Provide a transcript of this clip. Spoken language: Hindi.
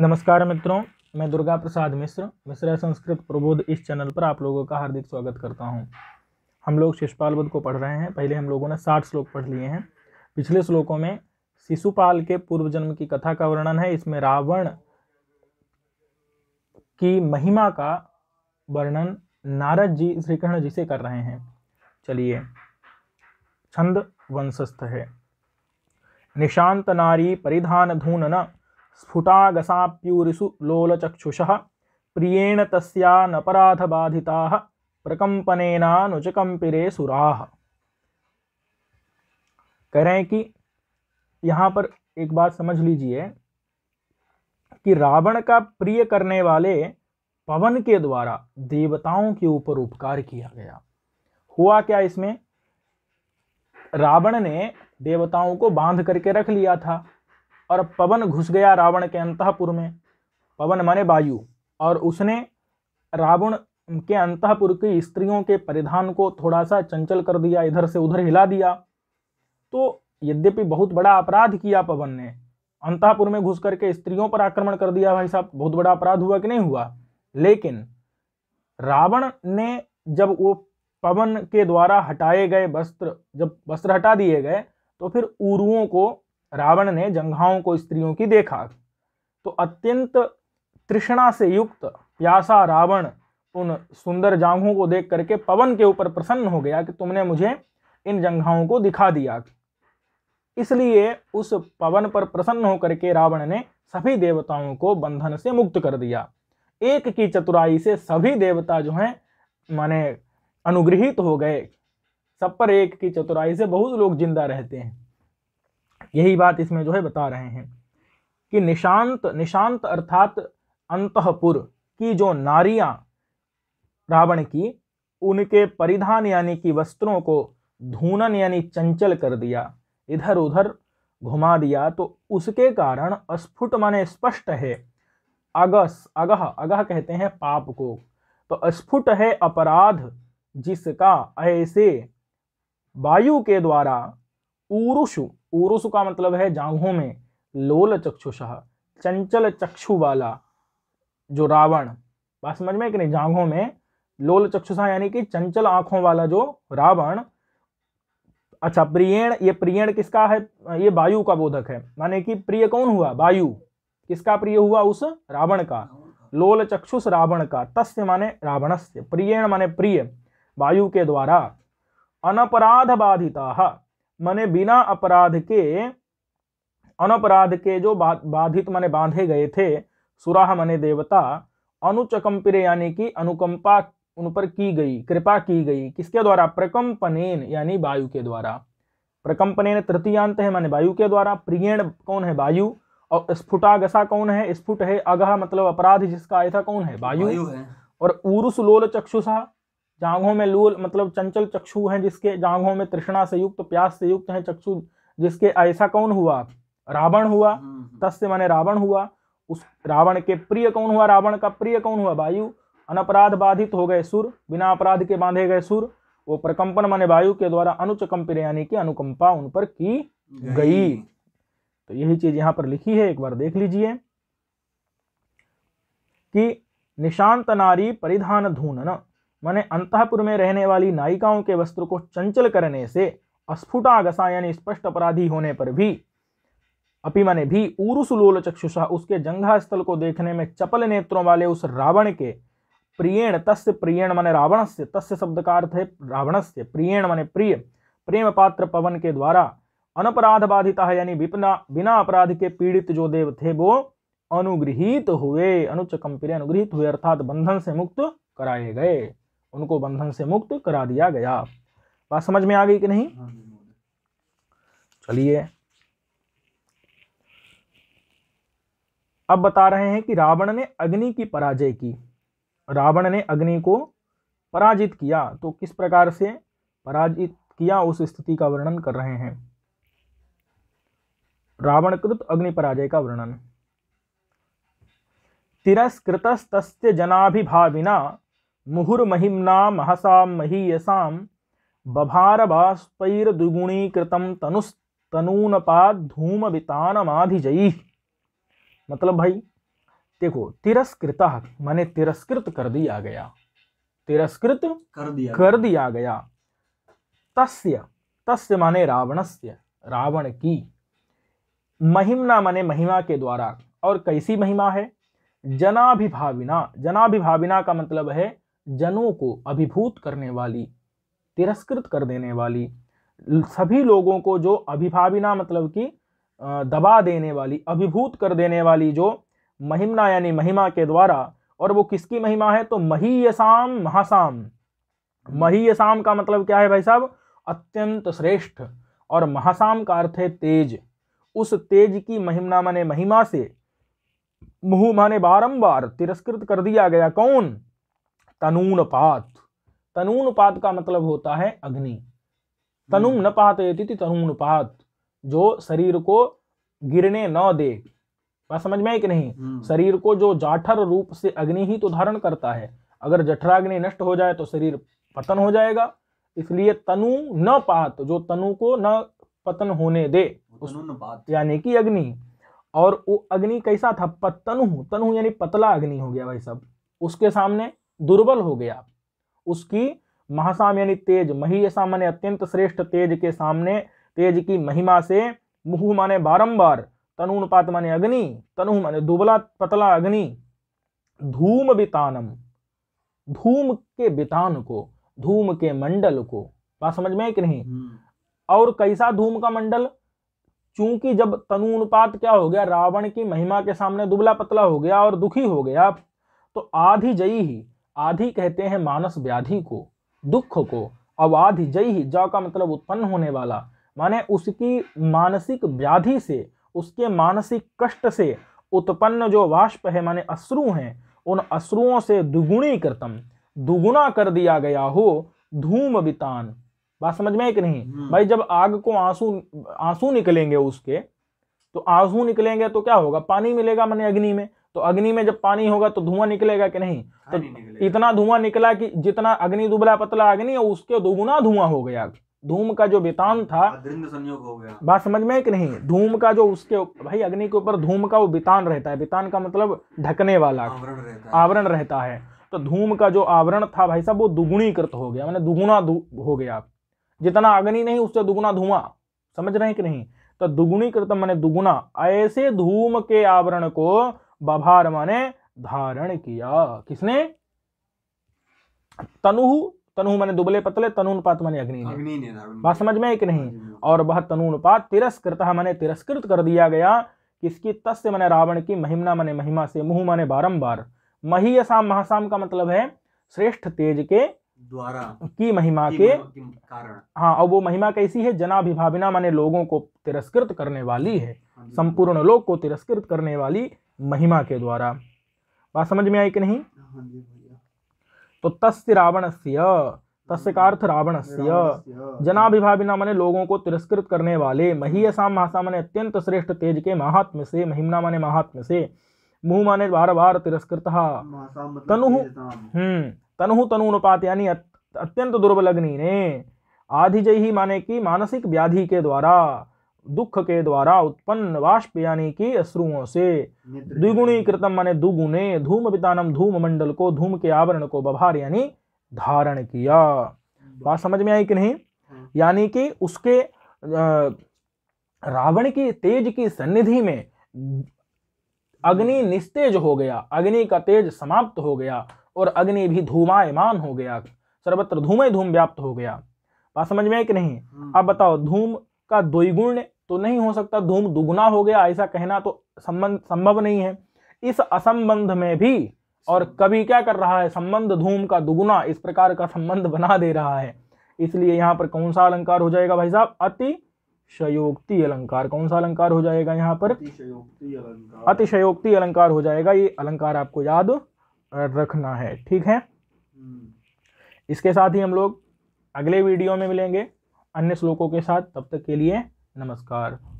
नमस्कार मित्रों मैं दुर्गा प्रसाद मिश्र मिश्रा संस्कृत प्रबोध इस चैनल पर आप लोगों का हार्दिक स्वागत करता हूं हम लोग शिषपाल वध को पढ़ रहे हैं पहले हम लोगों ने साठ श्लोक पढ़ लिए हैं पिछले श्लोकों में शिशुपाल के पूर्व जन्म की कथा का वर्णन है इसमें रावण की महिमा का वर्णन नारद जी श्री कृष्ण जी से कर रहे हैं चलिए छंद वंशस्थ है निशांत नारी परिधान धूनना स्फुटागसाप्यूरिषु लोलचक्षुषः प्रियेण तस्यानपराधबाधिताः प्रकम्पनेनानुचकम्पिरे सुराः कह रहे हैं कि यहाँ पर एक बात समझ लीजिए कि रावण का प्रिय करने वाले पवन के द्वारा देवताओं के ऊपर उपकार किया गया हुआ क्या इसमें रावण ने देवताओं को बांध करके रख लिया था और पवन घुस गया रावण के अंतपुर में पवन माने वायु और उसने रावण के अंतपुर की स्त्रियों के परिधान को थोड़ा सा चंचल कर दिया इधर से उधर हिला दिया तो यद्यपि बहुत बड़ा अपराध किया पवन ने अंतपुर में घुस करके स्त्रियों पर आक्रमण कर दिया भाई साहब बहुत बड़ा अपराध हुआ कि नहीं हुआ लेकिन रावण ने जब वो पवन के द्वारा हटाए गए वस्त्र जब वस्त्र हटा दिए गए तो फिर उरुओं को रावण ने जंघाओं को स्त्रियों की देखा तो अत्यंत तृष्णा से युक्त प्यासा रावण उन सुंदर जांघों को देख करके पवन के ऊपर प्रसन्न हो गया कि तुमने मुझे इन जंघाओं को दिखा दिया इसलिए उस पवन पर प्रसन्न होकर के रावण ने सभी देवताओं को बंधन से मुक्त कर दिया एक की चतुराई से सभी देवता जो हैं माने अनुग्रहित हो गए सब पर एक की चतुराई से बहुत लोग जिंदा रहते हैं यही बात इसमें जो है बता रहे हैं कि निशांत निशांत अर्थात अंतपुर की जो नारियां रावण की उनके परिधान यानी कि वस्त्रों को धूनन यानी चंचल कर दिया इधर उधर घुमा दिया तो उसके कारण अस्फुट माने स्पष्ट है अगस अगह अगह कहते हैं पाप को तो स्फुट है अपराध जिसका ऐसे वायु के द्वारा उरुषु ऊरुस का मतलब है जांघों में लोल चक्षुषः चंचल चक्षु वाला जो रावण बात समझ में कि नहीं जांघों में लोल चक्षुषा यानी कि चंचल आंखों वाला जो रावण अच्छा प्रियण ये प्रियण किसका है ये वायु का बोधक है माने कि प्रिय कौन हुआ वायु किसका प्रिय हुआ उस रावण का लोल चक्षुष रावण का तस्य माने रावणस्य प्रियण माने प्रिय वायु के द्वारा अनपराध बाधिता माने बिना अपराध के अनपराध के जो बा, बाधित माने बांधे गए थे सुराह माने देवता अनुचकंपिर यानी कि अनुकंपा उन पर की गई कृपा की गई किसके द्वारा प्रकम्पनेन यानी वायु के द्वारा प्रकम्पनेन तृतीयांत है माने वायु के द्वारा प्रियण कौन है वायु और स्फुटागसा कौन है स्फुट है अगह मतलब अपराध जिसका आया था कौन है वायु है और उरुस लोल चक्षुषा जांघों में लूल मतलब चंचल चक्षु हैं जिसके जांघों में तृष्णा से युक्त प्यास से युक्त हैं चक्षु जिसके ऐसा कौन हुआ रावण हुआ हम्म, हम्म, हम्म। तस्य माने रावण हुआ उस रावण के प्रिय कौन हुआ रावण का प्रिय कौन हुआ वायु अनपराध बाधित हो गए सुर बिना अपराध के बांधे गए सुर वो प्रकंपन माने वायु के द्वारा अनुचकंपिर यानी कि अनुकंपा उन पर की गई तो यही चीज यहां पर लिखी है एक बार देख लीजिए कि निशांत नारी परिधान धूनन माने अंतपुर में रहने वाली नायिकाओं के वस्त्र को चंचल करने से अस्फुटागसा यानी स्पष्ट अपराधी होने पर भी अपि माने भी ऊरुसुलोल चक्षुषा उसके जंघा स्थल को देखने में चपल नेत्रों वाले उस रावण के प्रियण तस्य प्रियण माने रावण से तस्य शब्द का अर्थ है रावण से प्रियण माने प्रिय प्रेम पात्र पवन के द्वारा अनपराध बाधिता यानी विपना बिना अपराध के पीड़ित जो देव थे वो अनुगृहित हुए अनुचकम्पिरे अनुगृहित हुए अर्थात बंधन से मुक्त कराए गए उनको बंधन से मुक्त करा दिया गया बात समझ में आ गई कि नहीं हाँ चलिए अब बता रहे हैं कि रावण ने अग्नि की पराजय की रावण ने अग्नि को पराजित किया तो किस प्रकार से पराजित किया उस स्थिति का वर्णन कर रहे हैं रावणकृत अग्नि पराजय का वर्णन तिरस्कृत जनाभिभाविना मुहुर्महिम्ना महसां तनुस्तनून बभारभास्पैर्द्विगुणीकृतं तनुस्तनूनपाधूमवितानमाधिजयी मतलब भाई देखो तिरस्कृत मैंने तिरस्कृत कर दिया गया तिरस्कृत कर दिया कर दिया गया तस्य तस्य माने रावणस्य रावण की महिमना माने महिमा के द्वारा और कैसी महिमा है जनाभिभाविना जनाभिभाविना का मतलब है जनों को अभिभूत करने वाली तिरस्कृत कर देने वाली सभी लोगों को जो अभिभाविना मतलब कि दबा देने वाली अभिभूत कर देने वाली जो महिमना यानी महिमा के द्वारा और वो किसकी महिमा है तो महीयसाम महासाम महीयसाम का मतलब क्या है भाई साहब अत्यंत श्रेष्ठ और महासाम का अर्थ है तेज उस तेज की महिमना माने महिमा से मुँह माने बारंबार तिरस्कृत कर दिया गया कौन तनूनपात तनूनपात का मतलब होता है अग्नि तनुम हम्म। न पाते तनूनपात जो शरीर को गिरने न दे बात समझ में आई कि नहीं हम्म। शरीर को जो जाठर रूप से अग्नि ही तो धारण करता है अगर जठराग्नि नष्ट हो जाए तो शरीर पतन हो जाएगा इसलिए तनु न पात जो तनु को न पतन होने दे यानी कि अग्नि और वो अग्नि कैसा था पतनु तनु यानी पतला अग्नि हो गया भाई सब उसके सामने दुर्बल हो गया उसकी महासाम यानी तेज मही माने अत्यंत श्रेष्ठ तेज के सामने तेज की महिमा से मुहु माने बारंबार तनुपात माने अग्नि तनु माने दुबला पतला अग्नि धूम बितानम धूम के बितान को धूम के मंडल को बात समझ में है कि नहीं हम्म। और कैसा धूम का मंडल चूंकि जब तनुपात क्या हो गया रावण की महिमा के सामने दुबला पतला हो गया और दुखी हो गया तो आधी जयी ही आधि कहते हैं मानस व्याधि को दुख को अवाधि जय ही जा का मतलब उत्पन्न होने वाला माने उसकी मानसिक व्याधि से उसके मानसिक कष्ट से उत्पन्न जो वाष्प है माने अश्रु हैं उन अश्रुओं से दुगुणी कृतम दुगुना कर दिया गया हो धूम वितान बात समझ में एक कि नहीं हम्म। भाई जब आग को आंसू आंसू निकलेंगे उसके तो आंसू निकलेंगे तो क्या होगा पानी मिलेगा मैंने अग्नि में तो अग्नि में जब पानी होगा तो धुआं निकलेगा कि नहीं तो नहीं इतना धुआं निकला कि जितना अग्नि दुबला पतला अग्नि उसके दोगुना धुआं हो गया धूम का जो वितान था संयोग हो गया बात समझ में कि नहीं धूम का जो उसके भाई अग्नि के ऊपर धूम का वो वितान रहता है वितान का मतलब ढकने वाला आवरण रहता है तो धूम का जो आवरण था भाई साहब वो दुगुणीकृत हो गया मैंने दुगुना हो गया जितना अग्नि नहीं उससे दुगुना धुआं समझ रहे हैं कि नहीं तो दुगुणीकृत मैंने दुगुना ऐसे धूम के आवरण को बभार माने धारण किया किसने तनु तनु माने दुबले पतले तनुपात माने अग्नि ने बात समझ में एक नहीं हाँ और वह तनुपात तिरस्कृत माने तिरस्कृत कर दिया गया किसकी तस्य माने रावण की महिमना माने महिमा से मुह माने बारंबार मही असाम महासाम का मतलब है श्रेष्ठ तेज के द्वारा की महिमा की के कारण हाँ और वो महिमा कैसी है जनाभिभाविना माने लोगों को तिरस्कृत करने वाली है हाँ संपूर्ण लोग को तिरस्कृत करने वाली महिमा के द्वारा बात समझ में आई कि नहीं हाँ तो तस्य रावण से तस्य का अर्थ रावण से जनाभिभाविना लोगों को तिरस्कृत करने वाले महीयसा महासा माने अत्यंत श्रेष्ठ तेज के महात्म्य से महिमना माने महात्म्य से मुंह माने बार बार तिरस्कृत मतलब तनु हम्म तनु तनुपात यानी अत्यंत दुर्बल अग्नि ने आधिजय ही माने की मानसिक व्याधि के द्वारा दुख के द्वारा उत्पन्न वाष्प यानी कि अश्रुओं से द्विगुणी कृतम माने दुगुणे धूम पितानम धूम मंडल को धूम के आवरण को बभार यानी धारण किया हम्म। बात समझ में आई कि नहीं हाँ। यानी कि उसके रावण की तेज की सन्निधि में अग्नि हम्म। निस्तेज हो गया अग्नि का तेज समाप्त हो गया और अग्नि भी धूमायमान हो गया सर्वत्र धूमे धूम व्याप्त हो गया बात समझ में आई कि नहीं हाँ। अब बताओ धूम का द्विगुण तो नहीं हो सकता धूम दुगुना हो गया ऐसा कहना तो संबंध संभव नहीं है इस असंबंध में भी और कभी क्या कर रहा है संबंध धूम का दुगुना इस प्रकार का संबंध बना दे रहा है इसलिए यहाँ पर कौन सा अलंकार हो जाएगा भाई साहब अति शयोक्ति अलंकार कौन सा अलंकार हो जाएगा यहाँ पर अतिशयोक्ति अलंकार अतिशयोक्ति अलंकार हो जाएगा ये अलंकार आपको याद रखना है ठीक है हम्म। इसके साथ ही हम लोग अगले वीडियो में मिलेंगे अन्य श्लोकों के साथ तब तक के लिए नमस्कार